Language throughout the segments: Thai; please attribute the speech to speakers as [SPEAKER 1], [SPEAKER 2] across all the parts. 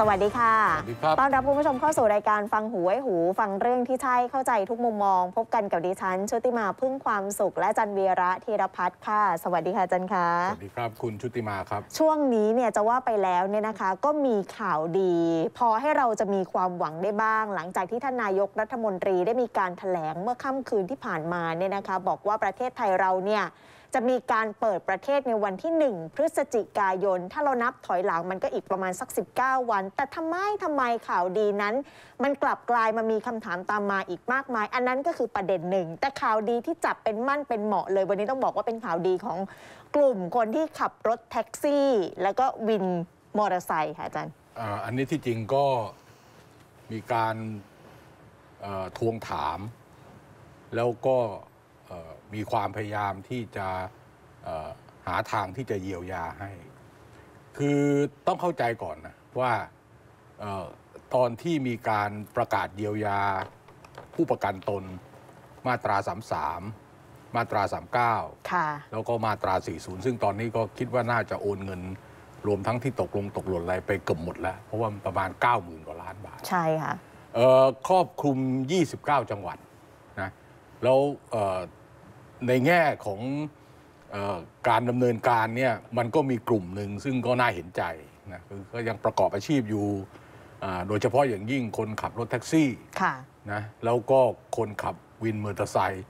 [SPEAKER 1] สวัสดีค่ะสวัสดีครับต้อนรับผู้ชมเข้าสู่รายการฟังหูไว้หู ฟังเรื่องที่ใช่เข้าใจทุกมุมมอง พบกันกับดิฉันชุติมาพึ่งความสุขและจันเวียระธีรพัฒน์ค่ะสวัสดีค่ะจันค่ะ
[SPEAKER 2] สวัสดีครับคุณชุติมาครับ
[SPEAKER 1] ช่วงนี้เนี่ยจะว่าไปแล้วเนี่ยนะคะก็มีข่าวดี พอให้เราจะมีความหวังได้บ้าง หลังจากที่ท่านนายกรัฐมนตรีได้มีการแถลงเมื่อค่ำคืนที่ผ่านมาเนี่ยนะคะ บอกว่าประเทศไทยเราเนี่ยจะมีการเปิดประเทศในวันที่ 1 พฤศจิกายน ถ้าเรานับถอยหลังมันก็อีกประมาณสัก 19 วัน แต่ทำไมทำไมข่าวดีนั้น มันกลับกลายมามีคำถามตามมาอีกมากมาย อันนั้นก็คือประเด็นหนึ่ง แต่ข่าวดีที่จับเป็นมั่นเป็นเหมาะเลย วันนี้ต้องบอกว่าเป็นข่าวดีของกลุ่มคนที่ขับรถแท็กซี่ แล้วก็วินมอเตอร์ไซค์ค่ะอาจารย์
[SPEAKER 2] อันนี้ที่จริงก็มีการทวงถาม แล้วก็มีความพยายามที่จะหาทางที่จะเยียวยาให้ คือต้องเข้าใจก่อนนะว่าตอนที่มีการประกาศเยียวยาผู้ประกันตนมาตรา 33 มาตรา 39ค่ะแล้วก็มาตรา 40 ซึ่งตอนนี้ก็คิดว่าน่าจะโอนเงิน รวมทั้งที่ตกลงตกหล่นอะไรไปเกือบหมดแล้ว เพราะว่าประมาณ 90,000กว่าล้านบาท ใช่ค่ะครอบคลุม 29 จังหวัดนะแล้วในแง่ของการดำเนินการเนี่ยมันก็มีกลุ่มหนึ่งซึ่งก็น่าเห็นใจนะคือก็ยังประกอบอาชีพอยู่โดยเฉพาะอย่างยิ่งคนขับรถแท็กซี่นะแล้วก็คนขับวินมอเตอร์ไซค์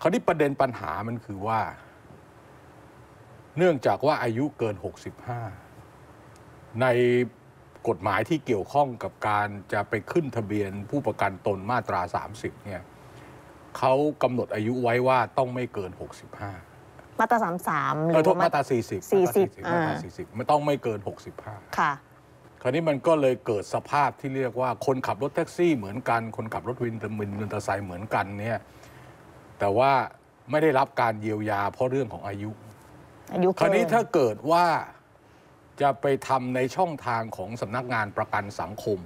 [SPEAKER 2] คราวนี้ประเด็นปัญหามันคือว่า เนื่องจากว่าอายุเกิน 65 ในกฎหมายที่เกี่ยวข้องกับการจะไปขึ้นทะเบียนผู้ประกันตนมาตรา 30เนี่ยเขากำหนดอายุไว้ว่าต้องไม่เกิน 65
[SPEAKER 1] มาตรา 33หรือโทษมาตรา 40 40มาตรา
[SPEAKER 2] 40 ไม่ต้องไม่เกิน 65 ค่ะ คราวนี้มันก็เลยเกิดสภาพที่เรียกว่า คนขับรถแท็กซี่เหมือนกัน คนขับรถวินเตอร์มินมอเตอร์ไซค์เหมือนกันเนี่ย แต่ว่าไม่ได้รับการเยียวยาเพราะเรื่องของอายุอายุคราวนี้ถ้าเกิดว่าจะไปทำในช่องทางของสำนักงานประกันสังคม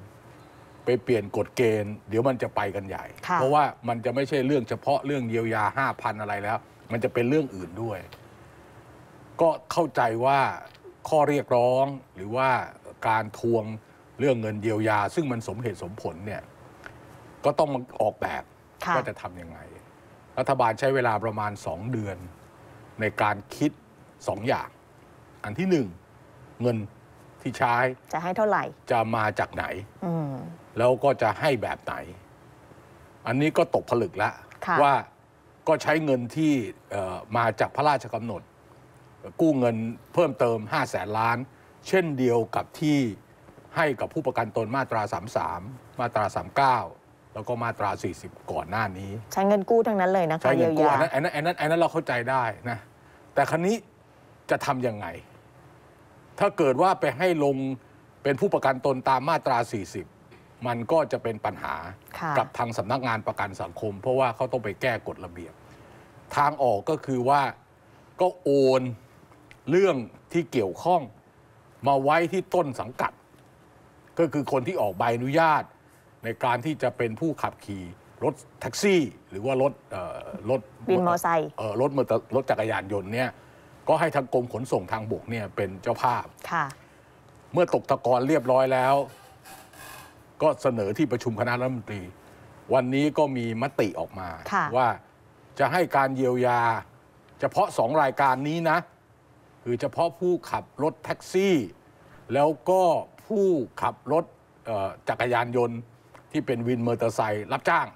[SPEAKER 2] ไปเปลี่ยนกฎเกณฑ์เดี๋ยวมันจะไปกันใหญ่ เพราะว่ามันจะไม่ใช่เรื่องเฉพาะเรื่องเยียวยาห้าพันอะไรแล้ว มันจะเป็นเรื่องอื่นด้วย ก็เข้าใจว่าข้อเรียกร้องหรือว่าการทวงเรื่องเงินเยียวยา ซึ่งมันสมเหตุสมผลเนี่ย ก็ต้องออกแบบว่าจะทำยังไง รัฐบาลใช้เวลาประมาณสองเดือน ในการคิดสองอย่าง อันที่หนึ่งเงินที่ใช้ จะให้เท่าไหร่ จะมาจากไหนแล้วก็จะให้แบบไหน อันนี้ก็ตกผลึกแล้วว่าก็ใช้เงินที่มาจากพระราชกำหนด กู้เงินเพิ่มเติม 5 0 0แสนล้านเช่นเดียวกับที่ให้กับผู้ประกันตนมาตรา33มาตรา 39 แล้วก็มาตรา 40 ก่อนหน้านี้
[SPEAKER 1] ใช้เงินกู้ทั้งนั้นเลยนะคะใช้เงินกู้อันนั้นอ
[SPEAKER 2] ันนั้นอันนั้นเราเข้าใจได้นะแต่ครนี้จะทำยังไง ถ้าเกิดว่าไปให้ลงเป็นผู้ประกันตนตามมาตรา 40มันก็จะเป็นปัญหากับทางสำนักงานประกันสังคม เพราะว่าเขาต้องไปแก้กฎระเบียบ ทางออกก็คือว่าก็โอนเรื่องที่เกี่ยวข้องมาไว้ที่ต้นสังกัด ก็คือคนที่ออกใบอนุญาต ในการที่จะเป็นผู้ขับขี่รถแท็กซี่หรือว่ารถรถบินมอเตอร์ไซค์รถมอเตอร์รถจักรยานยนต์เนี่ยก็ให้ทางกรมขนส่งทางบกเนี่ยเป็นเจ้าภาพ เมื่อตกตะกอนเรียบร้อยแล้วก็เสนอที่ประชุมคณะรัฐมนตรี วันนี้ก็มีมติออกมาว่าจะให้การเยียวยา เฉพาะสองรายการนี้นะ คือเฉพาะผู้ขับรถแท็กซี่ แล้วก็ผู้ขับรถจักรยานยนต์ที่เป็นวินมอเตอร์ไซค์รับจ้าง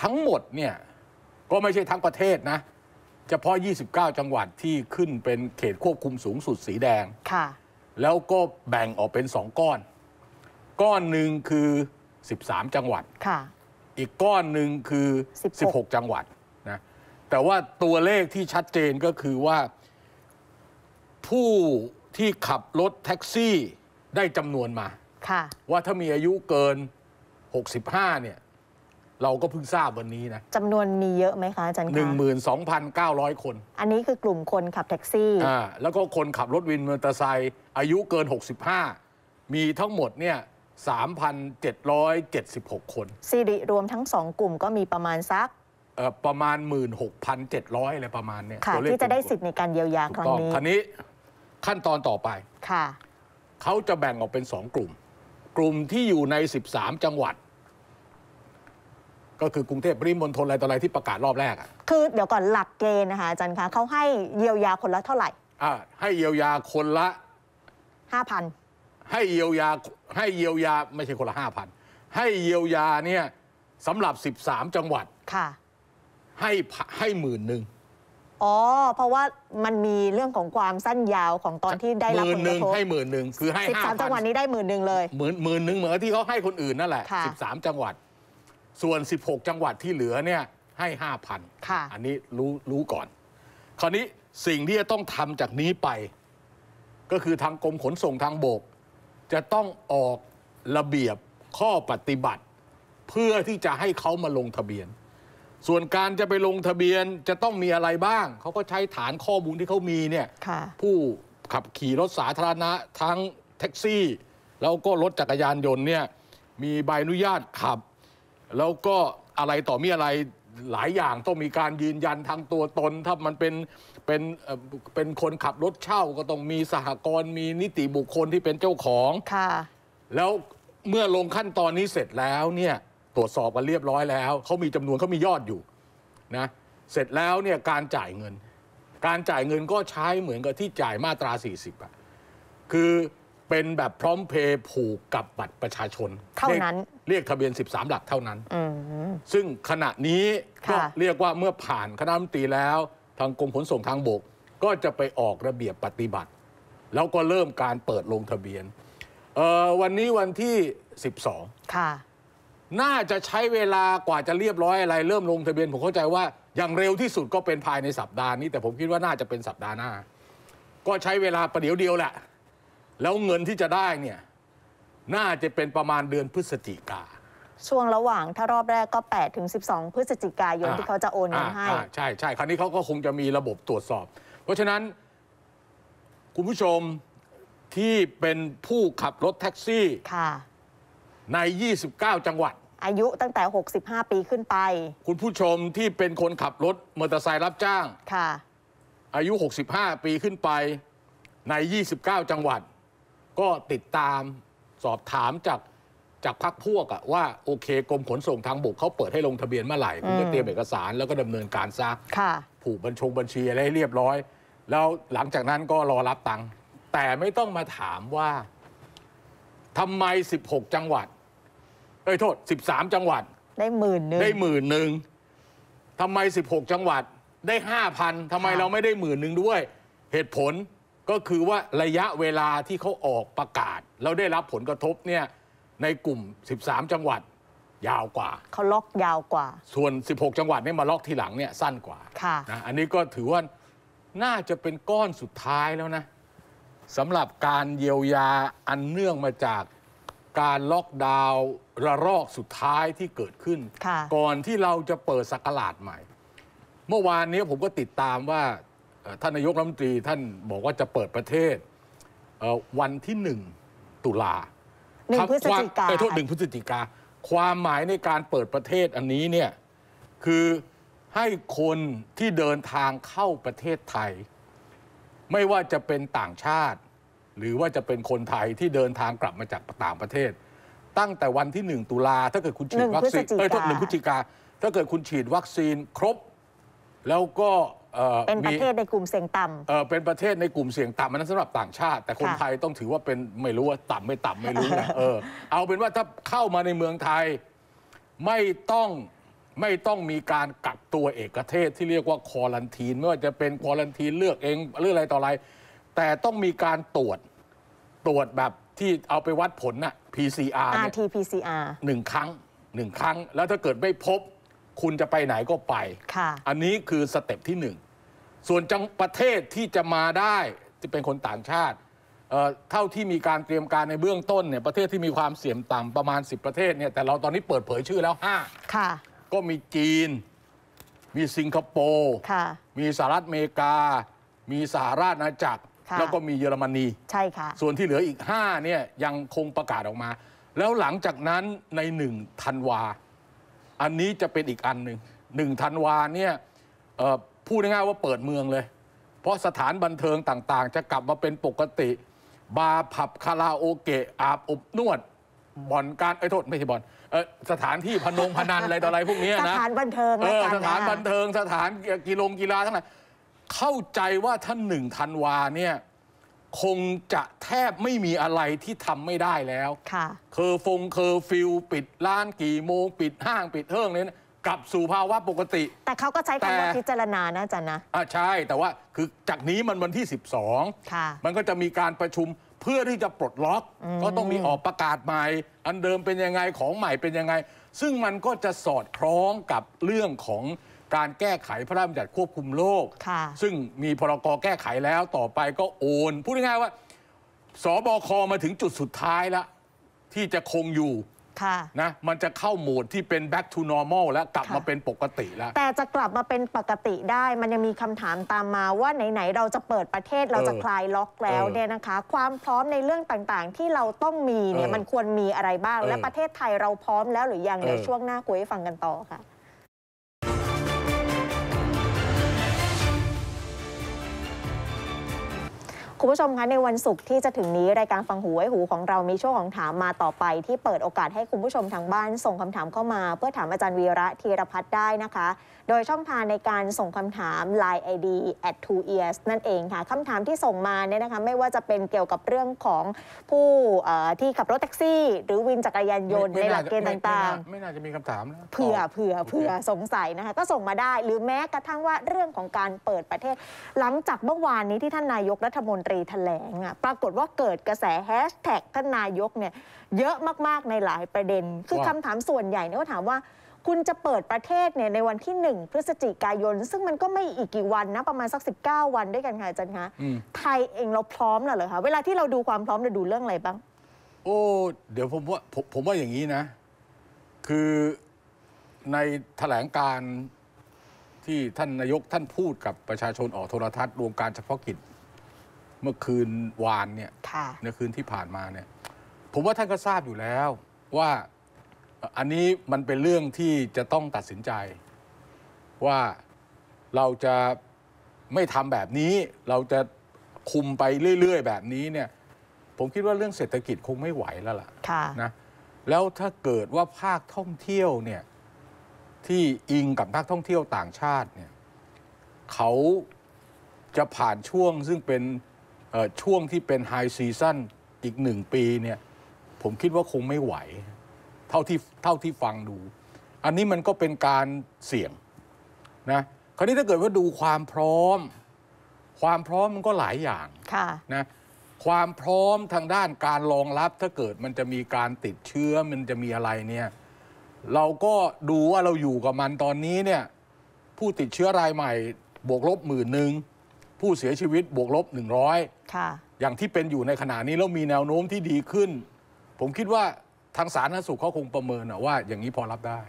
[SPEAKER 2] ทั้งหมดเนี่ยก็ไม่ใช่ทั้งประเทศนะเฉพาะ 29 จังหวัดที่ขึ้นเป็นเขตควบคุมสูงสุดสีแดงค่ะแล้วก็แบ่งออกเป็นสองก้อนก้อนหนึ่งคือ 13 จังหวัด อีกก้อนหนึ่งคือ 16 จังหวัดนะ แต่ว่าตัวเลขที่ชัดเจนก็คือว่าผู้ที่ขับรถแท็กซี่ได้จำนวนมา ว่าถ้ามีอายุเกิน65เนี่ย เราก็เพิ่งทราบวันนี้นะจำนวนมีเยอะไหมคะอาจารย์คะหนึ่งหมื่นสองพันเก้าร้อยคน อันนี้คือกลุ่มคนขับแท็กซี่ อ่า แล้วก็คนขับรถวินมอเตอร์ไซค์อายุเกินหหกสิบ้ามีทั้งหมดเนี่ย3,776 คนสิริรวมทั้งสองกลุ่มก็มีประมาณสัก ประมาณ 16,700 อะไรประมาณเนี่ยที่จะไ
[SPEAKER 1] ด้สิทธิ์ในการเยียวยาครั้งนี้ครั้ง
[SPEAKER 2] นี้ขั้นตอนต่อไป ค่ะ เขาจะแบ่งออกเป็นสองกลุ่ม กลุ่มที่อยู่ใน 13 จังหวัด ก็คือกรุงเทพริมณฑลอะไรต่ออะไรที่ประกาศรอบแรกอ่ะ
[SPEAKER 1] คือเดี๋ยวก่อน หลักเกณฑ์นะคะอาจารย์คะเขาให้เยียวยาคนละเท่าไหร่
[SPEAKER 2] อ่าให้เยียวยาคนละ5,000ให้เยียวยาให้เยียวยาไม่ใช่คนละห้าพันให้เยียวยาเนี่ยสำหรับสสิบามจังหวัดค่ะ ให้ให้หมื่นหนึ่ง
[SPEAKER 1] อ๋อเพราะว่ามันมีเรื่องของความสั้นยาวของตอนที่ได้รับผลกระทบให้
[SPEAKER 2] หมื่นหนึ่งคือให้สิบสามจังหวัดนี
[SPEAKER 1] ้ได้หมื่นหนึ่งเลย
[SPEAKER 2] หมื่นหมื่นหนึ่งเหมือนที่เขาให้คนอื่นนั่นแหละสิบสามจังหวัด ส่วนสิบหกจังหวัดที่เหลือเนี่ย ให้ห้าพันอันนี้รู้รู้ก่อน คราวนี้สิ่งที่จะต้องทำจากนี้ไป ก็คือทางกรมขนส่งทางบกจะต้องออกระเบียบข้อปฏิบัติ เพื่อที่จะให้เขามาลงทะเบียน ส่วนการจะไปลงทะเบียนจะต้องมีอะไรบ้าง เขาก็ใช้ฐานข้อมูลที่เขามีเนี่ยผู้ขับขี่รถสาธารณะทั้งแท็กซี่ แล้วก็รถจักรยานยนต์เนี่ยมีใบอนุญาตขับ แล้วก็อะไรต่อมีอะไรหลายอย่าง ต้องมีการยืนยันทางตัวตนถ้ามันเป็นเป็นเป็นคนขับรถเช่าก็ต้องมีสหกรณ์ มีนิติบุคคลที่เป็นเจ้าของค่ะแล้วเมื่อลงขั้นตอนนี้เสร็จแล้ว เนี่ย ตรวจสอบกันเรียบร้อยแล้ว เขามีจำนวนเขามียอดอยู่ นะ เสร็จแล้วเนี่ยการจ่ายเงิน การจ่ายเงินก็ใช้เหมือนกับที่จ่ายมาตรา 40อะคือเป็นแบบพร้อมเพย์ผูกกับบัตรประชาชนเท่านั้น เรียกทะเบียน13 หลักเท่านั้นซึ่งขณะนี้ก็เรียกว่าเมื่อผ่านคณะรัฐมนตรีแล้วทางกรมขนส่งทางบก ก็จะไปออกระเบียบปฏิบัติ แล้วก็เริ่มการเปิดลงทะเบียนวันนี้วันที่ 12ค่ะน่าจะใช้เวลากว่าจะเรียบร้อยอะไร เริ่มลงทะเบียนผมเข้าใจว่า อย่างเร็วที่สุดก็เป็นภายในสัปดาห์นี้ แต่ผมคิดว่าน่าจะเป็นสัปดาห์หน้าก็ใช้เวลาประเดี๋ยวเดียวแหละ แล้วเงินที่จะได้เนี่ยน่าจะเป็นประมาณเดือนพฤศจิกา
[SPEAKER 1] ช่วงระหว่างถ้ารอบแรกก็ 8 ถึง 12 พฤศจิกายนที่เขาจะโอนเงินให้
[SPEAKER 2] ใช่ใช่คราวนี้เขาก็คงจะมีระบบตรวจสอบ เพราะฉะนั้นคุณผู้ชมที่เป็นผู้ขับรถแท็กซี่ใน 29 จังหวัด อายุตั้งแต่ 65 ปีขึ้นไป คุณผู้ชมที่เป็นคนขับรถมอเตอร์ไซค์รับจ้าง ค่ะ อายุ 65 ปีขึ้นไปใน 29 จังหวัด ก็ติดตามสอบถามจากจากพักพวกอะว่าโอเคกรมขนส่งทางบกเขาเปิดให้ลงทะเบียนเมื่อไหร่คุณก็เตรียมเอกสารแล้วก็ดำเนินการซะผูกบัญชงบัญชีอะไรให้เรียบร้อย แล้วหลังจากนั้นก็รอรับตังค์แต่ไม่ต้องมาถามว่าทำไม 16 จังหวัดเอ้ยโทษ 13 จังหวัดได้หมื่นหนึ่งได้หมื่นหนึ่งทำไม 16 จังหวัดได้ห้าพันทำไมเราไม่ได้หมื่นหนึ่งด้วย เหตุผลก็คือว่าระยะเวลาที่เขาออกประกาศแล้วได้รับผลกระทบเนี่ยในกลุ่ม 13 จังหวัดยาวกว่าเขาล็อกยาวกว่า ส่วน 16 จังหวัดนี่มาล็อกทีหลังเนี่ยสั้นกว่าค่ะนะอันนี้ก็ถือว่าน่าจะเป็นก้อนสุดท้ายแล้วนะสำหรับการเยียวยาอันเนื่องมาจากการล็อกดาวน์ระลอกสุดท้ายที่เกิดขึ้น ก่อนที่เราจะเปิดสักราชใหม่ เมื่อวานนี้ผมก็ติดตามว่าท่านนายกรัฐมนตรีท่านบอกว่าจะเปิดประเทศวันที่หนึ่งตุลาหนึ่งพฤศจิกาไปโทษหนึ่งพฤศจิกาความหมายในการเปิดประเทศอันนี้เนี่ยคือให้คนที่เดินทางเข้าประเทศไทย ไม่ว่าจะเป็นต่างชาติ หรือว่าจะเป็นคนไทยที่เดินทางกลับมาจากต่างประเทศ ตั้งแต่วันที่ 1 ตุลา ถ้าเกิดคุณฉีดวัคซีนเอ้โทษหนึ่งพฤศจิกาถ้าเกิดคุณฉีดวัคซีนครบ แล้วก็เป็นประเทศในกลุ่มเสี่ยงต่ำเออเป็นประเทศในกลุ่มเสี่ยงต่ำมันนั้นสำหรับต่างชาติ แต่คนไทยต้องถือว่าเป็นไม่รู้ว่าต่ำไม่ต่ำไม่รู้นะเออ เอาเป็นว่าถ้าเข้ามาในเมืองไทยไม่ต้องไม่ต้องมีการกักตัวเอกเทศที่เรียกว่าคอลันทีนไม่ว่าจะเป็นคอลันทีนเลือกเองเรืองอะไรต่ออะไร แต่ต้องมีการตรวจตรวจแบบที่เอาไปวัดผลน่ะ PCR เนี่ย RT PCR หนึ่งครั้งหนึ่งครั้ง แล้วถ้าเกิดไม่พบคุณจะไปไหนก็ไป อันนี้คือสเต็ปที่หนึ่งส่วนจังประเทศที่จะมาได้จะเป็นคนต่างชาติ เท่าที่มีการเตรียมการในเบื้องต้นเนี่ยประเทศที่มีความเสี่ยงต่ำประมาณ 10 ประเทศเนี่ยแต่เราตอนนี้เปิดเผยชื่อแล้ว5ค่ะก็มีจีน มีสิงคโปร์มีสหรัฐอเมริกา มีสหราชอาณาจักร แล้วก็มีเยอรมนี ใช่ค่ะ ส่วนที่เหลืออีก5เนี่ยยังคงประกาศออกมา แล้วหลังจากนั้นใน1ธันวาอันนี้จะเป็นอีกอันหนึ่งหนึ่งธันวาเนี่ยพูดง่ายๆว่าเปิดเมืองเลย เพราะสถานบันเทิงต่างๆ จะกลับมาเป็นปกติ บาร์ผับคาราโอเกะอาบอบนวด บ่อนการไอ้โทษไม่ใช่บ่อนสถานที่พนงพนันอะไรต่ออะไรพวกนี้นะสถานบันเทิงสถานบันเทิงสถานกีฬากีฬาทั้งหลายเข้าใจว่าท่านหนึ่งธันวาเนี่ยคงจะแทบไม่มีอะไรที่ทำไม่ได้แล้วค่ะเคอร์ฟงเคอร์ฟิลปิดร้านกี่โมง ปิดห้างปิดเครื่องเนี่ยนะกลับสู่ภาวะปกติ แต่เขาก็ใช้คำว่าแพิจารณานะจารนะอ่ะใช่แต่ว่าคือจากนี้มันวันที่ 12ค่ะมันก็จะมีการประชุมเพื่อที่จะปลดล็อก ก็ต้องมีออกประกาศใหม่ อันเดิมเป็นยังไงของใหม่เป็นยังไง ซึ่งมันก็จะสอดคล้องกับเรื่องของการแก้ไขพระราชบัญญัติควบคุมโรคซึ่งมีพรกรแก้ไขแล้วต่อไปก็โอน พูดง่ายๆว่า สบค มาถึงจุดสุดท้ายแล้ว ที่จะคงอยู่นะ มันจะเข้าโหมดที่เป็น back to normal แล้ว กลับมาเป็นปกติแล้ว แ
[SPEAKER 1] ต่จะกลับมาเป็นปกติได้ มันยังมีคำถามตามมาว่าไหน ๆ เราจะเปิดประเทศเราจะคลายล็อกแล้วเนี่ยนะคะ ความพร้อมในเรื่องต่างๆที่เราต้องมีเนี่ยมันควรมีอะไรบ้าง และประเทศไทยเราพร้อมแล้วหรือยังเดี๋ยวช่วงหน้าคุยให้ฟังกันต่อค่ะคุณผู้ชมคะในวันศุกร์ที่จะถึงนี้รายการฟังหูไว้หูของเรามีช่วงของถามมาต่อไป ที่เปิดโอกาสให้คุณผู้ชมทางบ้านส่งคำถามเข้ามา เพื่อถามอาจารย์วีระธีรพัฒน์ได้นะคะ โดยช่องทางในการส่งคำถาม Line ID at two ears นั่นเองค่ะคำถามที่ส่งมาเนี่ยนะคะไม่ว่าจะเป็นเกี่ยวกับเรื่องของผู้ที่ขับรถแท็กซี่ หรือวินจักรยานยนต์ ในหลักเกณฑ์ต่าง
[SPEAKER 2] ๆ ไม่น่าจะมีคำถามเ
[SPEAKER 1] ผื่อเผื่อเผื่อสงสัยนะคะก็ส่งมาได้ หรือแม้กระทั่งว่าเรื่องของการเปิดประเทศหลังจากเมื่อวานนี้ที่ท่านนายกรัฐมนตรีรีแถลงอ่ะปรากฏว่าเกิดกระแสแฮชแท็กท่านนายกเนี่ยเยอะมากๆในหลายประเด็น คือคำถามส่วนใหญ่เนี่ยก็ถามว่าคุณจะเปิดประเทศเนี่ยในวันที่ 1 พฤศจิกายน ซึ่งมันก็ไม่อีกกี่วันนะ ประมาณสัก 19 วันด้วยกันค่ะอาจารย์คะไทยเองเราพร้อมหรือเหรอคะ เวลาที่เราดูความพร้อมเราดูเรื่องอะไรบ้าง
[SPEAKER 2] โอ้เดี๋ยวผมว่าผมผมว่าอย่างนี้นะ คือในแถลงการที่ท่านนายกท่านพูดกับประชาชนออกโทรทัศน์รวมการเฉพาะกิจเมื่อคืนวานเนี่ยในคืนที่ผ่านมาเนี่ย ผมว่าท่านก็ทราบอยู่แล้วว่าอันนี้มันเป็นเรื่องที่จะต้องตัดสินใจ ว่าเราจะไม่ทำแบบนี้ เราจะคุมไปเรื่อย ๆ แบบนี้เนี่ย ผมคิดว่าเรื่องเศรษฐกิจคงไม่ไหวแล้วล่ะนะแล้วถ้าเกิดว่าภาคท่องเที่ยวเนี่ยที่อิงกับนักท่องเที่ยวต่างชาติเนี่ยเขาจะผ่านช่วงซึ่งเป็นช่วงที่เป็นไฮซีซันอีกหนึ่งปีเนี่ยผมคิดว่าคงไม่ไหว เท่าที่เท่าที่ฟังดู อันนี้มันก็เป็นการเสี่ยงนะคราวนี้ถ้าเกิดว่าดูความพร้อม ความพร้อมมันก็หลายอย่างะนะความพร้อมทางด้านการรองรับถ้าเกิดมันจะมีการติดเชื้อมันจะมีอะไรเนี่ยเราก็ดูว่าเราอยู่กับมันตอนนี้เนี่ยผู้ติดเชื้อรายใหม่บวกลบหมื่นหนึ่งผู้เสียชีวิตบวกลบ 100ค่ะอย่างที่เป็นอยู่ในขณะนี้ แล้วมีแนวโน้มที่ดีขึ้น ผมคิดว่าทางสาธารณสุขเขาคงประเมินว่าอย่างนี้พอรับได้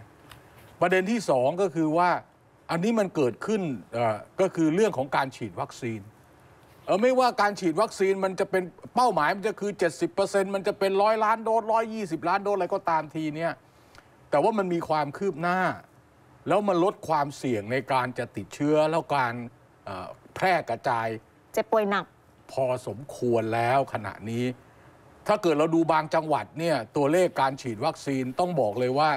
[SPEAKER 2] ประเด็นที่สองก็คือว่าอันนี้มันเกิดขึ้นก็คือเรื่องของการฉีดวัคซีนเออไม่ว่าการฉีดวัคซีนมันจะเป็นเป้าหมายมันจะคือ 70%มันจะเป็นร้อยล้านโดสร้อยยี่สิบล้านโดสอะไรก็ตามทีเนี่ยแต่ว่ามันมีความคืบหน้า แล้วมันลดความเสี่ยงในการจะติดเชื้อแล้วการแพร่กระจายเจ็บป่วยหนักพอสมควรแล้วขณะนี้ ถ้าเกิดเราดูบางจังหวัดเนี่ยตัวเลขการฉีดวัคซีนต้องบอกเลยว่า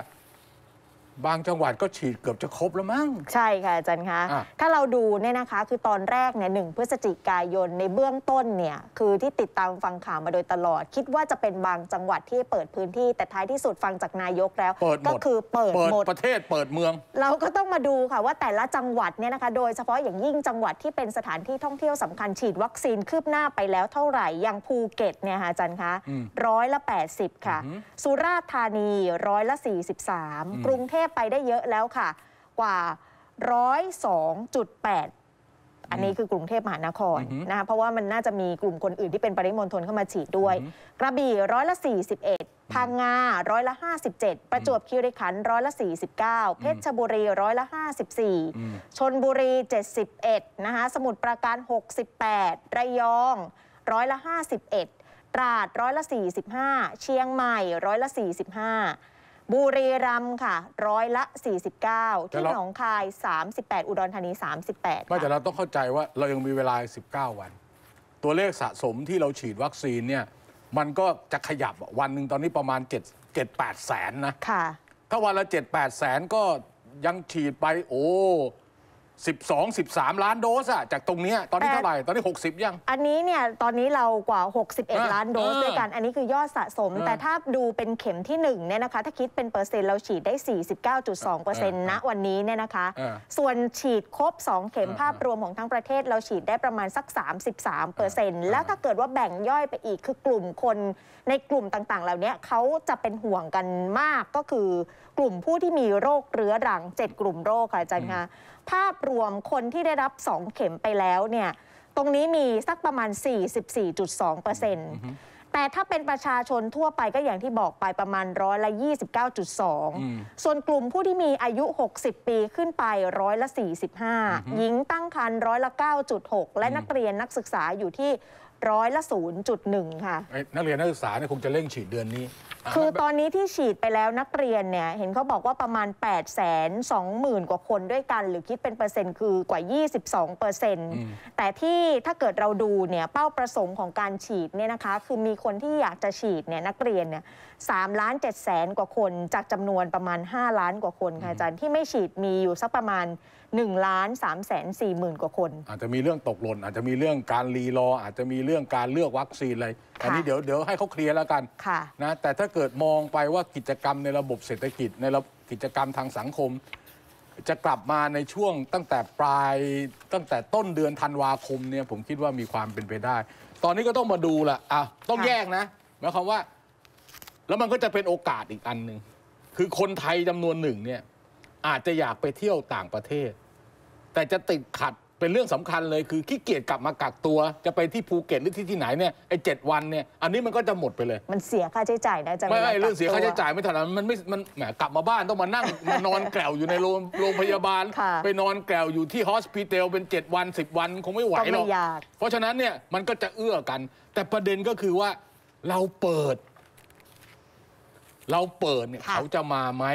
[SPEAKER 2] บางจังหวัดก็ฉีดเกือบจะครบแล้วมั้ง
[SPEAKER 1] ใช่ค่ะอาจารย์คะ่ะถ้าเราดูเนี่ยนะคะ คือตอนแรกเนี่ยหนึ่งพฤศจิกายนในเบื้องต้นเนี่ยคือที่ติดตามฟังข่าวมาโดยตลอด คิดว่าจะเป็นบางจังหวัดที่เปิดพื้นที่ แต่ท้ายที่สุดฟังจากนายกแล้วเปิดหมดก็คือเปิดหมดประเทศเปิดเมือง เราก็ต้องมาดูค่ะว่าแต่ละจังหวัดเนี่ยนะคะ โดยเฉพาะอย่างยิ่งจังหวัดที่เป็นสถานที่ท่องเที่ยวสำคัญฉีดวัคซีนคืบหน้าไปแล้วเท่าไหร่อย่างภูเก็ตเนี่ยค่ะอาจันคะร้อยละ 80 ค่ะอือหสุราษฎร์ธานีร้อยละ43กรุงเทพไปได้เยอะแล้วค่ะกว่า 102.8 อันนี้คือกรุงเทพมหานครนะคะเพราะว่ามันน่าจะมีกลุ่มคนอื่นที่เป็นปริมณฑลเข้ามาฉีดด้วย กระบี่ร้อยละ 41 พังงาร้อยละ 57 ประจวบคีรีขันธ์ร้อยละ49 เพชรบุรีร้อยละ 54 ชนบุรี 71 นะคะสมุทรปราการ 68 ระยองร้อยละ 51 ตราดร้อยละ45 เชียงใหม่ ร้อยละ45บุรีรัมย์ค่ะ ร้อยละ 49แต่ที่เราหนองคาย 38 อุดรธานี 38ไม่แต่ค่ะเร
[SPEAKER 2] าต้องเข้าใจว่าเรายังมีเวลา 19 วัน ตัวเลขสะสมที่เราฉีดวัคซีนเนี่ยมันก็จะขยับวันหนึ่งตอนนี้ประมาณ7 7 8แสนนะค่ะถ้าวันละ 7 8แสนก็ยังฉีดไปโอ้12 13 ล้านโดสอะจากตรงนี้ตอนนี้เท่าไหร่ตอนนี้60 ยัง
[SPEAKER 1] อันนี้เนี่ยตอนนี้เรากว่า 61 ล้านโดสด้วยกันอันนี้คือยอดสะสม แต่ถ้าดูเป็นเข็มที่1เนี่ยนะคะถ้าคิดเป็นเปอร์เซ็นต์เราฉีดได้ 49.2เปอร์เซ็นต์ณวันนี้เนี่ยนะคะ ส่วนฉีดครบ 2 เข็มภาพรวมของทั้งประเทศ เราฉีดได้ประมาณสัก33เปอร์เซ็นต์แล้วถ้าเกิดว่าแบ่งย่อยไปอีก คือกลุ่มคนในกลุ่มต่างๆเหล่านี้เขาจะเป็นห่วงกันมากก็คือกลุ่มผู้ที่มีโรคเรื้อรัง 7 กลุ่มโรคค่ะอาจารย์คะภาพรวมคนที่ได้รับ 2 เข็มไปแล้วเนี่ยตรงนี้มีสักประมาณ 44.2%แต่ถ้าเป็นประชาชนทั่วไปก็อย่างที่บอกไปประมาณร้อยละ 29.2 ส่วนกลุ่มผู้ที่มีอายุ 60 ปีขึ้นไปร้อยละ 45 หญิงตั้งครรภ์ร้อยละ 9.6 และนักเรียนนักศึกษาอยู่ที่ร้อยละ0.1ค่ะ
[SPEAKER 2] ไอ้นักเรียนนักศึกษาเนี่ยคงจะเร่งฉีดเดือนนี้
[SPEAKER 1] คือตอนนี้ที่ฉีดไปแล้วนักเรียนเนี่ยเห็นเขาบอกว่าประมาณ 8 2 0 0 0 0 กว่าคนด้วยกัน หรือคิดเป็นเปอร์เซ็นต์คือกว่า 22เปอร์เซ็นต์แต่ที่ถ้าเกิดเราดูเนี่ยเป้าประสงค์ของการฉีดเนี่ยนะคะคือมีคนที่อยากจะฉีดเนี่ยนักเรียนเนี่ยสามล้านเจ็ดแสนกว่าคนจากจำนวนประมาณ 5 ล้านกว่าคนค่ะอาจารย์ที่ไม่ฉีดมีอยู่สักประมาณ1ล้าน3 4มื่นกว่าคน อา
[SPEAKER 2] จจะมีเรื่องตกหล่นอาจจะมีเรื่องการรีรอ อาจจะมีเรื่องการเลือกวัคซีนอะไรอันนี้ เดี๋ยวเดี๋ยวให้เขาเคลียร์แล้วกันนะแต่ถ้าเกิดมองไปว่ากิจกรรมในระบบเศรษฐกิจในระบบกิจกรรมทางสังคมจะกลับมาในช่วงตั้งแต่ปลายตั้งแต่ต้นเดือนธันวาคมเนี่ยผมคิดว่ามีความเป็นไปได้ ตอนนี้ก็ต้องมาดูละอ่ะต้องแยกนะหมายความว่า แล้วมันก็จะเป็นโอกาสอีกอันหนึ่งคือคนไทยจำนวนหนึ่งเนี่ยอาจจะอยากไปเที่ยวต่างประเทศ แต่จะติดขัดเป็นเรื่องสำคัญเลยคือขี้เกียจกลับมากักตัว จะไปที่ภูเก็ตหรือที่ที่ไหนเนี่ยไอ้เจ็ดวันเนี่ยอันนี้มันก็จะหมดไปเลย
[SPEAKER 1] มันเสียค่าใช้จ่ายนะจ๊ะไม่ไม่เรื่องเสียค่าใช้จ
[SPEAKER 2] ่ายไม่ถนัดมันไม่มันแหมกลับมาบ้านต้องมานั่งมานอนแกลวอยู่ในโรงโรงพยาบาลไปนอนแกลวอยู่ที่ฮอสพิเทลเป็น7วัน10วัน คงไม่ไหวหรอกเพราะฉะนั้นเนี่ยมันก็จะเอื้อกัน แต่ประเด็นก็คือว่าเราเปิดเราเปิดเนี่ยเขาจะมาไหม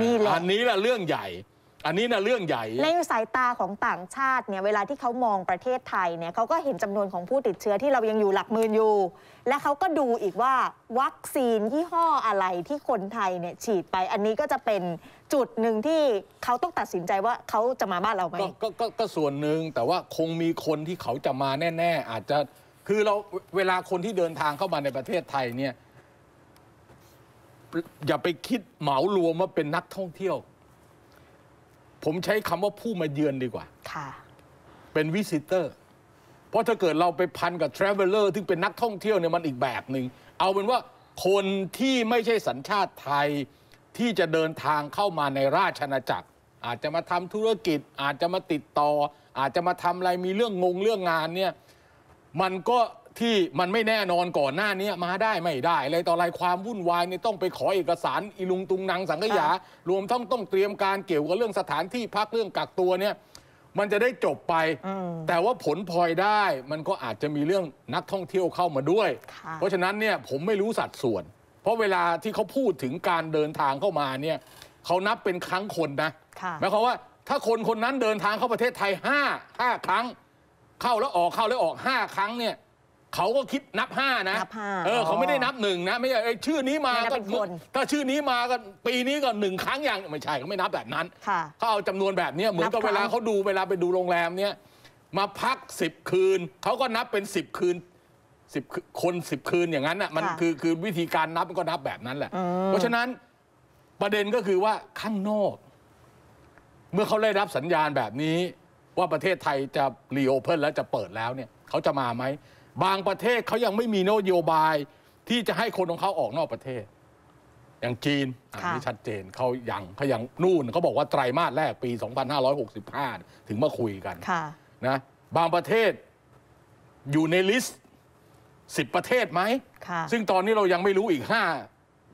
[SPEAKER 2] นี่แหละอันนี้แหละเรื่องใหญ่ อันนี้นะเรื่องใหญ่ใน
[SPEAKER 1] สายตาของต่างชาติเนี่ยเวลาที่เขามองประเทศไทยเนี่ยเขาก็เห็นจำนวนของผู้ติดเชื้อที่เรายังอยู่หลักหมื่นอยู่ และเขาก็ดูอีกว่าวัคซีนยี่ห้ออะไรที่คนไทยเนี่ยฉีดไปอันนี้ก็จะเป็นจุดหนึ่งที่เขาต้องตัดสินใจว่าเขาจะมาบ้านเราไหม
[SPEAKER 2] กกก็ส่วนหนึ่งแต่ว่าคงมีคนที่เขาจะมาแน่ ๆ อาจจะคือเราเวลาคนที่เดินทางเข้ามาในประเทศไทยเนี่ยอย่าไปคิดเหมารวมว่าเป็นนักท่องเที่ยว ผมใช้คำว่าผู้มาเยือนดีกว่าค่ะเป็นวิสิเตอร์ เพราะถ้าเกิดเราไปพันกับทราเวลเลอร์ที่เป็นนักท่องเที่ยวเนี่ยมันอีกแบบหนึ่งเอาเป็นว่าคนที่ไม่ใช่สัญชาติไทยที่จะเดินทางเข้ามาในราชอาณาจักร อาจจะมาทำธุรกิจอาจจะมาติดต่อ อาจจะมาทำอะไรมีเรื่องงงเรื่องงานเนี่ยมันก็ที่มันไม่แน่นอนก่อนหน้านี้มาได้ไม่ได้อะไรต่ออะไรความวุ่นวายเนี่ยต้องไปขอเอกสารอิลุงตุงนางสังขยารวมทั้งต้องเตรียมการเกี่ยวกับเรื่องสถานที่พักเรื่องกักตัวเนี่ยมันจะได้จบไป แต่ว่าผลพลอยได้มันก็อาจจะมีเรื่องนักท่องเที่ยวเข้ามาด้วย เพราะฉะนั้นเนี่ยผมไม่รู้สัดส่วน เพราะเวลาที่เขาพูดถึงการเดินทางเข้ามาเนี่ยเขานับเป็นครั้งคนนะหมายความว่าถ้าคนคนนั้นเดินทางเข้าประเทศไทย5าครั้ง เข้าแล้วออกเข้าแล้วออก 5 ครั้งเนี่ยเขาก็คิดนับห้านะ เออเขาไม่ได้นับหนึ่งนะไม่ใช่เอ้ชื่อนี้มาก็ถ้าชื่อนี้มาก็ปีนี้ก็หนึ่งครั้งอย่างไม่ใช่เขาไม่นับแบบนั้นเขาเอาจำนวนแบบเนี้เหมือนกับเวลาเขาดูเวลาไปดูโรงแรม เนี้ยมาพักสิบคืนเขาก็นับเป็นสิบคืนสิบคนสิบคืนอย่างนั้นอ่ะ มันคือคือวิธีการนับก็นับแบบนั้นแหละ เพราะฉะนั้นประเด็นก็คือว่าข้างนอกเมื่อเขาได้รับสัญญาณแบบนี้ ว่าประเทศไทยจะรีโอเพิ่นแล้วจะเปิดแล้วเนี่ยเขาจะมาไหมบางประเทศเขายังไม่มีนโยบายที่จะให้คนของเขาออกนอกประเทศ อย่างจีนอันนี้ชัดเจนเขายังเขายังนู่นเขาบอกว่าไตรมาสแรกปี2565ถึงมาคุยกันนะบางประเทศอยู่ในลิสต์สิบประเทศไหมซึ่งตอนนี้เรายังไม่รู้อีกห้า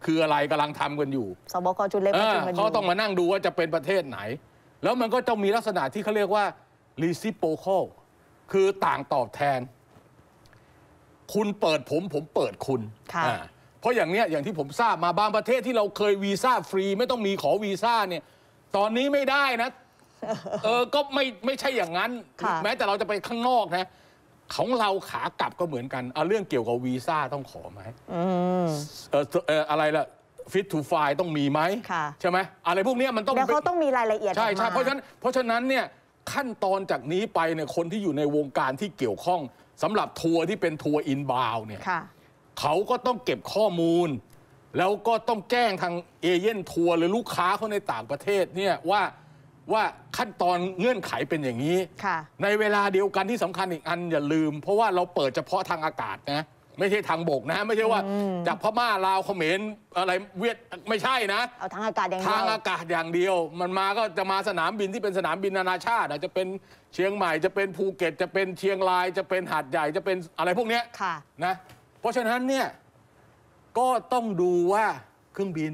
[SPEAKER 2] คืออะไรกำลังทำกันอยู่
[SPEAKER 1] สบคจุดเล็กประชุมกันเขาต้องมาน
[SPEAKER 2] ั่งดูว่าจะเป็นประเทศไหน แล้วมันก็ต้องมีลักษณะที่เขาเรียกว่า reciprocal คือต่างตอบแทนคุณเปิดผมผมเปิดคุณค่ะ เพราะอย่างเนี้ยอย่างที่ผมทราบมาบางประเทศที่เราเคยวีซ่าฟรีไม่ต้องมีขอวีซ่าเนี่ยตอนนี้ไม่ได้นะเออ ก็ไม่ไม่ใช่อย่างนั้น แม้แต่เราจะไปข้างนอกนะ ของเราขากลับก็เหมือนกันเอาเรื่องเกี่ยวกับวีซ่าต้องขอไหมเอออะไรล่ะฟิตทูไฟต้องมีไหมใช่ไหมอะไรพวกนี้มันต้องเดี๋ยวเขาต้องมีรายละเอียดใช่ใช่เพราะฉะนั้นเพราะฉะนั้นเนี่ยขั้นตอนจากนี้ไปเนี่ยคนที่อยู่ในวงการที่เกี่ยวข้องสำหรับทัวร์ที่เป็นทัวร์อินบาวเนี่ยเขาก็ต้องเก็บข้อมูล แล้วก็ต้องแจ้งทางเอเย่นทัวร์หรือลูกค้าเขาในต่างประเทศเนี่ยว่าว่าขั้นตอนเงื่อนไขเป็นอย่างนี้ในเวลาเดียวกันที่สำคัญอีกอันอย่าลืม เพราะว่าเราเปิดเฉพาะทางอากาศนะไม่ใช่ทางบกนะไม่ใช่ว่า จากพม่าลาวเขมรอะไรเวียดไม่ใช่นะเอาทางอากาศอย่างทางอากาศอย่างเดียว มันมาก็จะมาสนามบินที่เป็นสนามบินนานาชาติอาจจะเป็นเชียงใหม่ จะเป็นภูเก็ตจะเป็นเชียงรายจะเป็นหาดใหญ่จะเป็นอะไรพวกเนี้ยค่ะนะเพราะฉะนั้นเนี่ยก็ต้องดูว่าเครื่องบิน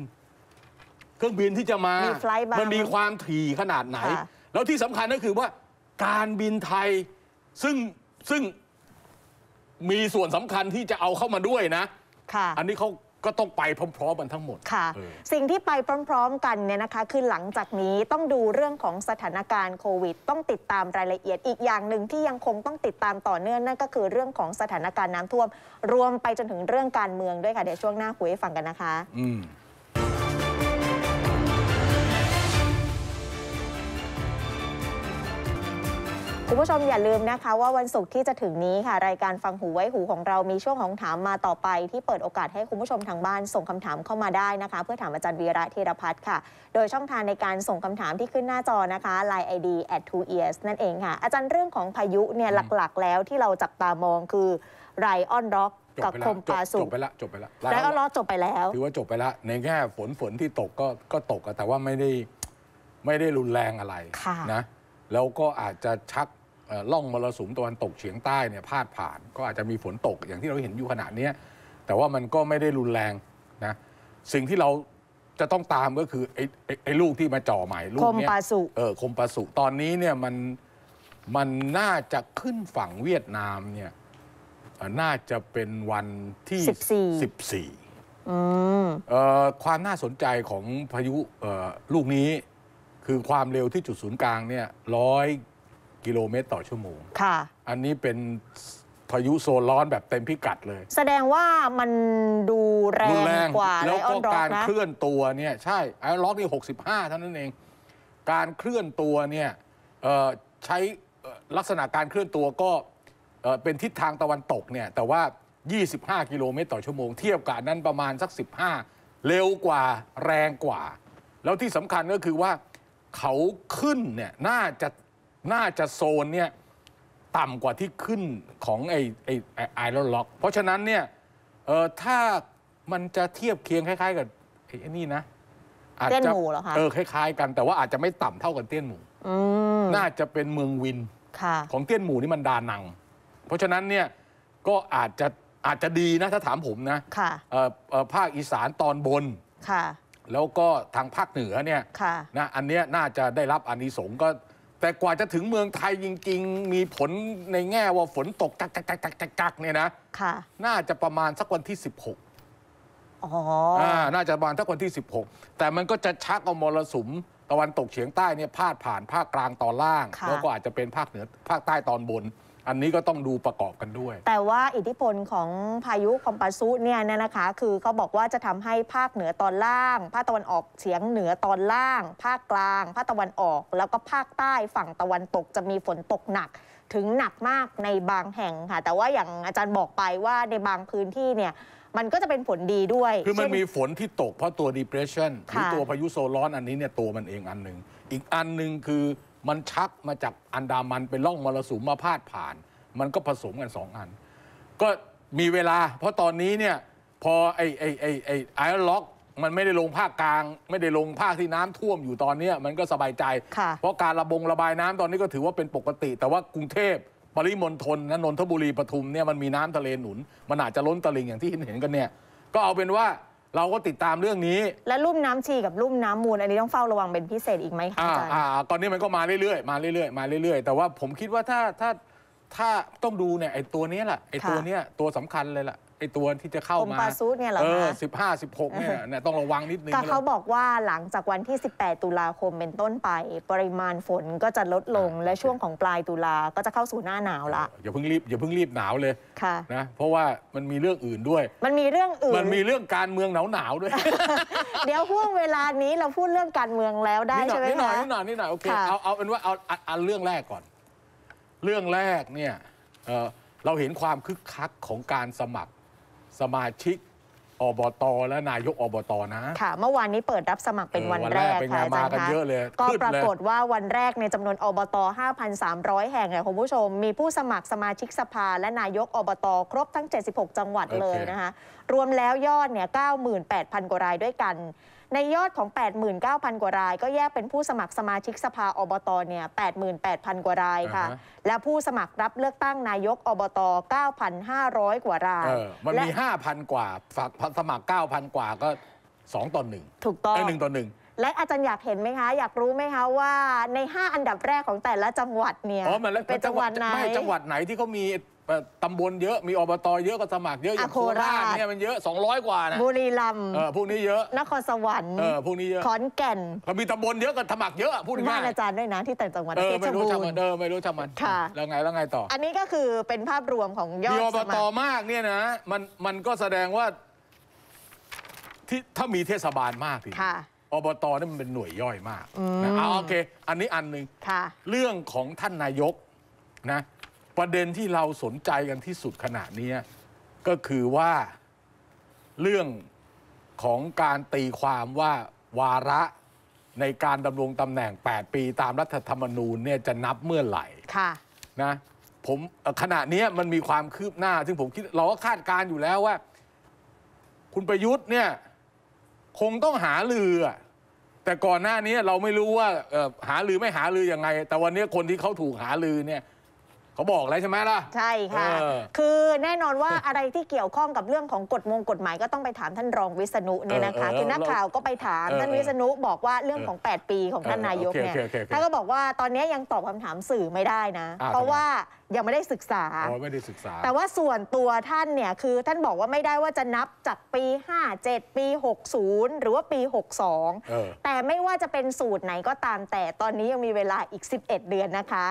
[SPEAKER 2] เครื่องบินที่จะมามมันมีความถี่ขนาดไหน แล้วที่สำคัญก็คือว่า การบินไทยซึ่งซึ่งมีส่วนสำคัญที่จะเอาเข้ามาด้วยนะ ค่ะ อันนี้เขาก็ต้องไปพร้อมๆกันทั้งหมด
[SPEAKER 1] ค่ะ สิ่งที่ไปพร้อม ๆ กันเนี่ยนะคะคือหลังจากนี้ต้องดูเรื่องของสถานการณ์โควิดต้องติดตามรายละเอียดอีกอย่างหนึ่งที่ยังคงต้องติดตามต่อเนื่องนั่นก็คือเรื่องของสถานการณ์น้ำท่วมรวมไปจนถึงเรื่องการเมืองด้วยค่ะ เดี๋ยวช่วงหน้าคุยให้ฟังกันนะคะ อืมคุณผู้ชมอย่าลืมนะคะว่าวันศุกร์ที่จะถึงนี้ค่ะรายการฟังหูไว้หูของเรามีช่วงของถามมาต่อไป ที่เปิดโอกาสให้คุณผู้ชมทางบ้านส่งคำถามเข้ามาได้นะคะ เพื่อถามอาจารย์วีระธีรพัฒน์ค่ะ โดยช่องทางในการส่งคำถามที่ขึ้นหน้าจอนะคะ Line ID at two ears นั่นเองค่ะ อาจารย์เรื่องของพายุเนี่ยหลักๆ แล้วที่เราจับตามองคือไรออนร็อกกับคมปาสุจบไป
[SPEAKER 2] ละจบไปละไรออนร็อ
[SPEAKER 1] กจบไปแล้วถื
[SPEAKER 2] อว่าจบไปละในแง่ฝนฝนที่ตกก็ก็ตกแต่ว่าไม่ได้ไม่ได้รุนแรงอะไรนะแล้วก็อาจจะชักล่องมรสุมตะวันตกเฉียงใต้เนี่ยพาดผ่าน ก็อาจจะมีฝนตกอย่างที่เราเห็นอยู่ขณะนี้แต่ว่ามันก็ไม่ได้รุนแรงนะสิ่งที่เราจะต้องตามก็คือ ไอ้ไอ้ลูกที่มาจ่อใหม่ลูกเนี้ยคมปเออคมปาสุ ตอนนี้เนี่ยมันมันน่าจะขึ้นฝั่งเวียดนามเนี่ยน่าจะเป็นวันที่ 14
[SPEAKER 1] 14
[SPEAKER 2] ความน่าสนใจของพายุลูกนี้คือความเร็วที่จุดศูนย์กลางเนี่ยร้อยกิโลเมตรต่อชั่วโมงค่ะ อันนี้เป็นพายุโซนร้อนแบบเต็มพิกัดเลย
[SPEAKER 1] แสดงว่ามันดูแรรแรงกว่าแล้วก็การนะเคลื่อ
[SPEAKER 2] นตัวเนี่ยใช่ไอ้ล็อกนี่ 65เท่านั้นเอง การเคลื่อนตัวเนี่ยใช้ลักษณะการเคลื่อนตัวก็เป็นทิศทางตะวันตกเนี่ยแต่ว่า 25 กิโลเมตรต่อชั่วโมงเทียบกับนั้นประมาณสัก 15 เร็วกว่าแรงกว่า แล้วที่สำคัญก็คือว่าเขาขึ้นเนี่ยน่าจะน่าจะโซนเนี่ยต่ำกว่าที่ขึ้นของไอไอไอรอนล็อก เพราะฉะนั้นเนี่ยเออถ้ามันจะเทียบเคียงคล้าย ๆ กับไอ้นี่นะ
[SPEAKER 1] เตี้นหมูเหรอคะเออค
[SPEAKER 2] ล้าย ๆกันแต่ว่าอาจจะไม่ต่ำเท่ากับเตี้ยนหมูน่าจะเป็นเมืองวินของเตี้ยนหมูนี่มันดานัง เพราะฉะนั้นเนี่ยก็อาจจะอาจจะดีนะถ้าถามผมนะะภาคอีสานตอนบนแล้วก็ทางภาคเหนือเนี่ยนะอันเนี้ยน่าจะได้รับอานิสงส์ก็แต่กว่าจะถึงเมืองไทย จริง ๆ มีผลในแง่ว่าฝนตกกักกักกักกักกักเนี่ยนะ ค่ะ น่าจะประมาณสักวันที่ 16 อ๋ออ่าน่าจะประมาณสักวันที่ 16 แต่มันก็จะชักเอามรสุมตะวันตกเฉียงใต้เนี่ยพาดผ่านภาคกลางตอนล่าง แล้วก็อาจจะเป็นภาคเหนือภาคใต้ตอนบนอันนี้ก็ต้องดูประกอบกันด้วย
[SPEAKER 1] แต่ว่าอิทธิพลของพายุคอมปาซุเนี่ยนะคะ คือเขาบอกว่าจะทำให้ภาคเหนือตอนล่าง ภาคตะวันออกเฉียงเหนือตอนล่าง ภาคกลางภาคตะวันออก แล้วก็ภาคใต้ฝั่งตะวันตกจะมีฝนตกหนัก ถึงหนักมากในบางแห่งค่ะ แต่ว่าอย่างอาจารย์บอกไปว่าในบางพื้นที่เนี่ยมันก็จะเป็นผลดีด้วย คือมันมี
[SPEAKER 2] ฝนที่ตก เพราะตัว depression หรือตัวพายุโซลอนอันนี้เนี่ยตัวมันเองอันหนึ่งอีกอันหนึ่งคือมันชักมาจากอันดามันเป็นล่องมรสุมมาพาดผ่าน มันก็ผสมกันสองอัน ก็มีเวลา เพราะตอนนี้เนี่ยพอไอ้ไอ้ไอ้ไอ้ไอล็อกมันไม่ได้ลงภาคกลาง ไม่ได้ลงภาคที่น้ำท่วมอยู่ตอนนี้มันก็สบายใจ เพราะการระบงระบายน้ำตอนนี้ก็ถือว่าเป็นปกติ แต่ว่ากรุงเทพปริมณฑลนนทบุรีปทุมเนี่ยมันมีน้ำทะเลหนุน มันอาจจะล้นตลิงอย่างที่เห็นกันเนี่ย ก็เอาเป็นว่าเราก็ติดตามเรื่องนี้
[SPEAKER 1] และลุ่มน้ำชีกับลุ่มน้ำมูล อันนี้ต้องเฝ้าระวังเป็นพิเศษอีกไหมคะอาจารย์
[SPEAKER 2] อ่าตอนนี้มันก็มาเรื่อยๆมาเรื่อยๆมาเรื่อยๆ แต่ว่าผมคิดว่าถ้าถ้าถ้าต้องดูเนี่ยไอ้ตัวนี้แหละไอ้ตัวเนี้ยตัวสำคัญเลยล่ะไอตัวที่จะเข้าอมมาปลซูดเนเหรอเะสิบห้าสิบหกเนี่ยเนี่ยต้องระวังนิดนึงก็เขา
[SPEAKER 1] บอกว่าหลังจากวันที่ 18 ตุลาคมเป็นต้นไปปริมาณฝนก็จะลดลงและช่วงของปลายตุลาก็จะเข้าสู่หน้าหนาวละ
[SPEAKER 2] อย่าเพิ่งรีบอย่าเพิ่งรีบหนาวเลย ค่ะ นะ เพราะว่ามันมีเรื่องอื่นด้วย มันมีเรื่องอื่น มันมีเรื่องการเมืองหนาวหนาวด้วย
[SPEAKER 1] เดี๋ยวห่วงเวลานี้เราพูดเรื่องการเมืองแล้วได้ใช่ไหมนิดหน่อคะยนิดหน
[SPEAKER 2] ่อยนิดหน่อยนิดหน่อยโอเค เอาเอาเป็นว่าเอาเอาเเรื่องแรกก่อน เรื่องแรกเนี่ยเเราเห็นความคึกคักของการสมัครสมาชิกอบต และนายกอบตนะ
[SPEAKER 1] ค่ะเมื่อวานนี้เปิดรับสมัครเป็นวันแรกค่ะอาจารย์คะก็ปรากฏว่าวันแรกในจำนวนอบต 5,300 แห่งเลยคุณผู้ชมมีผู้สมัครสมาชิกสภาและนายกอบต ครบทั้ง 76 จังหวัดเลยนะคะรวมแล้วยอดเนี่ย98,000กว่ารายด้วยกันในยอดของ 89,000 กว่ารายก็แยกเป็นผู้สมัครสมาชิกสภาอบตเนี่ย88,000กว่ารายค่ะ และผู้สมัครรับเลือกตั้งนายกอบต 9,500 กว่ารายมันและมี
[SPEAKER 2] 5,000 กว่าสมัคร 9,000กว่าก็ 2ต่อ1ถูกต้อไอ้งหนึ่งต่อหนึ่ง
[SPEAKER 1] และอาจารย์อยากเห็นไหมคะอยากรู้ไหมคะ ว่าใน 5 อันดับแรกของแต่ละจังหวัดเนี่ยเป็นจังหวัดไหนไม่จังหว
[SPEAKER 2] ัดไหนที่เขามีตำบลเยอะมีอบตเยอะก็สมัครเยอะอย่างโคราชเนี่ยมันเยอะ 200 กว่านะบุรีรัมย์พวกนี้เยอะนครสวรรค์เออพวกนี้เยอะขอนแก่นมีตำบลเยอะก็สมัครเยอะพูดง่ายบ้านอา
[SPEAKER 1] จารย์ด้วยนะที่แต่จังหวัดเพชรบูรณ์ไม่รู้จังหวัด
[SPEAKER 2] เออไม่รู้จังหวัดค่ะแล้วไงแล้วไงต่อ
[SPEAKER 1] อันนี้ก็คือเป็นภาพรวมของยอดมีอบต
[SPEAKER 2] มากเนี่ยนะมันมันก็แสดงว่าที่ถ้ามีเทศบาลมากทีอบตนี่มันเป็นหน่วยย่อยมากอ๋อโอเคอันนี้อันหนึ่งเรื่องของท่านนายกนะประเด็นที่เราสนใจกันที่สุดขณะนี้ ก็คือว่าเรื่องของการตีความว่าวาระในการดำรงตำแหน่ง 8 ปี ตามรัฐธรรมนูญเนี่ยจะนับเมื่อไหร่ ค่ะ นะ ผมขณะนี้มันมีความคืบหน้า ซึ่งผมคิด เราก็คาดการอยู่แล้วว่า คุณประยุทธ์เนี่ยคงต้องหาลือ แต่ก่อนหน้านี้เราไม่รู้ว่าหาลือไม่หาลืออยังไง แต่วันนี้คนที่เขาถูกหาลือเนี่ยเขาบอกแล้วใช่ไหมล่ะใช่ค่ะ
[SPEAKER 1] คือแน่นอนว่าอะไรที่เกี่ยวข้องกับเรื่องของกฎมงกฎหมายก็ต้องไปถามท่านรองวิษณุเนี่ยนะคะคือนักข่าวก็ไปถามท่านวิษณุบอกว่าเรื่องของ 8 ปีของท่านนายกเนี่ยท่านก็บอกว่าตอนนี้ยังตอบคำถามสื่อไม่ได้นะ เพราะว่ายังไม่ได้ศึกษาไม่ได้ศึกษาแต่ว่าส่วนตัวท่านเนี่ยคือท่านบอกว่าไม่ได้ว่าจะนับจากปี 57 ปี 60 หรือว่าปี 62เออแต่ไม่ว่าจะเป็นสูตรไหนก็ตาม แต่ตอนนี้ยังมีเวลาอีก 11 เดือนนะคะ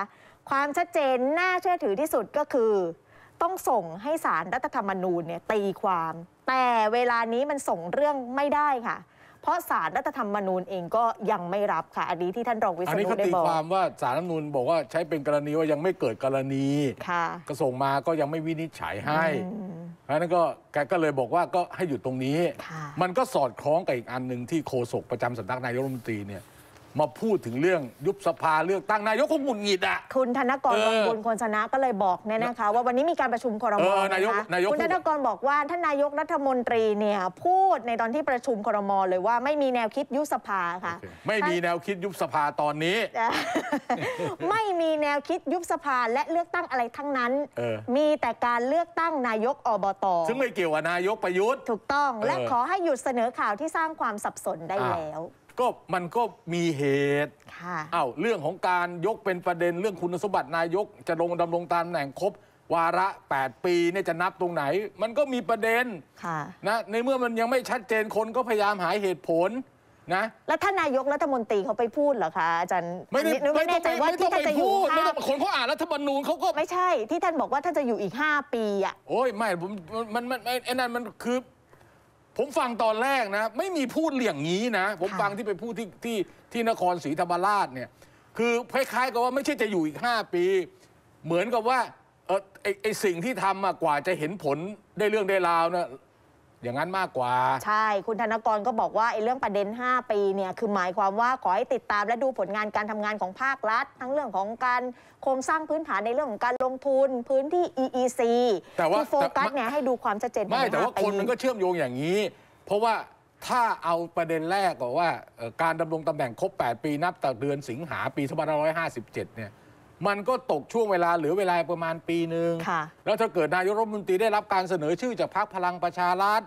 [SPEAKER 1] ความชัดเจน น่าเชื่อถือที่สุดก็คือ ต้องส่งให้สารรัฐธรรมนูญเนี่ยตีความ แต่เวลานี้มันส่งเรื่องไม่ได้ค่ะเพราะสารรัฐธรรมนูญเองก็ยังไม่รับค่ะอันนี้ที่ท่านรองวิศอันนได้บอกคว
[SPEAKER 2] ามว่าสารรัฐธรรมนูญบอกว่าใช้เป็นกรณีว่ายังไม่เกิดกรณีค่ะกระส่งมาก็ยังไม่วินิจฉัยให้ เพราะนั้นก็แกก็เลยบอกว่าก็ให้หยุดตรงนี้ มันก็สอดคล้องกับอีกอันหนึ่งที่โฆษกประจำสำนักนายกรัฐมนตรีเนี่ยมาพูดถึงเรื่องยุบสภาเลือกตั้งนายกคงหงุดหงิดอ่ะคุณธนกรวังบุญ
[SPEAKER 1] คนชนะก็เลยบอกเนี่ยนะคะว่าวันนี้มีการประชุมครมอลนะคะคุณธนกรบอกว่า ท่านนายกรัฐมนตรีเนี่ย พูดในตอนที่ประชุมครมอลเลยว่าไม่มีแนวคิดยุบสภาค่ะ ไม
[SPEAKER 2] ่มีแนวคิดยุบสภาตอนนี้
[SPEAKER 1] ไม่มีแนวคิดยุบสภา และเลือกตั้งอะไรทั้งนั้น มีแต่การเลือกตั้งนายกอบต ซึ่งไม่
[SPEAKER 2] เกี่ยวกับนายกประยุทธ์ถูกต้องและขอให
[SPEAKER 1] ้หยุดเสนอข่าวที่สร้างความสับสนได้แล้ว
[SPEAKER 2] ก็มันก็มีเหตุเอ้าเรื่องของการยกเป็นประเด็นเรื่องคุณสมบัตินายกจะลงดำรงตำแหน่งครบ วาระ 8 ปีเนี่ยจะนับตรงไหน มันก็มีประเด็นนะในเมื่อมันยังไม่ชัดเจน
[SPEAKER 1] คนก็พยายามหาเหตุผลนะแล้วท่านนายกรัฐมนตรีเขาไปพูดเหรอคะอาจารย์ไม่ได้ไม่แน่ใจว่าทีาจะอยู่ไม่ต้งคนเขาอ่านรัฐธรรมนูนเขาก็ไม่ใช่ที่ท่านบอกว่าท่านจะอยู่อีก 5 ปีอ่ะโอ้ยไม่ผม
[SPEAKER 2] มันมันไอ้นั่นมันคือผมฟังตอนแรกนะ ไม่มีพูดเหลี่ยงนี้นะ ผมฟังที่ไปพูดที่ที่ที่นครศรีธรรมราชเนี่ย คือคล้ายๆ กับว่าไม่ใช่จะอยู่อีก 5 ปี เหมือนกับว่าเออไอไอสิ่งที่ทำมากว่าจะเห็นผลได้เรื่องได้ราวนะอย่างนั้นมากกว่า
[SPEAKER 1] ใช่ คุณธนกรก็บอกว่าไอ้เรื่องประเด็น 5 ปีเนี่ยคือหมายความว่าขอให้ติดตามและดูผลงานการทำงานของภาครัฐ ทั้งเรื่องของการโครงสร้างพื้นฐาน ในเรื่องของการลงทุนพื้นที่ EEC แต่ว่าโฟกัสเนี่ยให้ดูความชัดเจนไม่ แต่ว่าคนมันก็
[SPEAKER 2] เชื่อมโยงอย่างนี้ เพราะว่าถ้าเอาประเด็นแรกก่อนว่าการดำรงตำแหน่งครบ8ปีนับแต่เดือนสิงหาปี2557เนี่ยมันก็ตกช่วงเวลาเหลือเวลาประมาณปีหนึ่ง แล้วถ้าเกิดนายกรัฐมนตรีได้รับการเสนอชื่อจากพรรคพลังประชารัฐ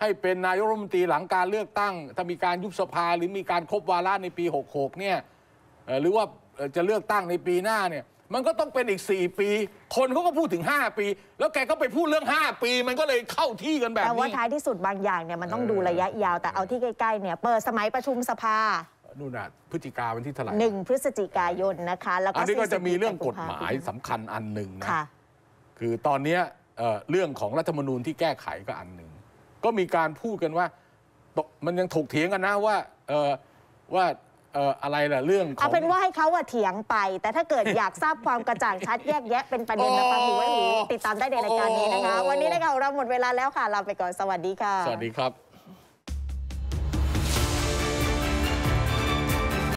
[SPEAKER 2] ให้เป็นนายกรัฐมนตรีหลังการเลือกตั้ง ถ้ามีการยุบสภาหรือมีการครบวาระในปี66เนี่ยหรือว่าจะเลือกตั้งในปีหน้าเนี่ยมันก็ต้องเป็นอีก 4 ปี คนเขาก็พูดถึง 5 ปี แล้วแกก็ไปพูดเรื่อง 5 ปี มันก็เลยเข้าที่กันแบบนี้แต่ว่าท้ายท
[SPEAKER 1] ี่สุดบางอย่างเนี่ยมันต้องดูระยะยาว แต่เอาที่ใกล้ๆเนี่ยเปิดสมัยประชุมสภา
[SPEAKER 2] นู่นน่ะพฤศจิกาวันที่เท่าไหร่หนึ่ง
[SPEAKER 1] พฤศจิกายนนะคะแล้วก็อันนี้ก็จะมีเรื่องกฎหมาย
[SPEAKER 2] สำคัญอันหนึ่งนะคือตอนนี้เรื่องของรัฐมนูญที่แก้ไขก็อันหนึ่งก็มีการพูดกันว่า มันยังถกเถียงกันนะว่าว่าอะไรล่ะ เรื่องเอาเป
[SPEAKER 1] ็นว่าให้เขาว่าเถียงไป แต่ถ้าเกิดอยากทราบความกระจ่างชัดแยกแยะเป็นประเด็นนะคะถือว่าติดตามได้ในรายการนี้นะคะวันนี้รายการเราหมดเวลาแล้วค่ะลาไปก่อนสวัสดีค่ะสวัส
[SPEAKER 2] ดีครับ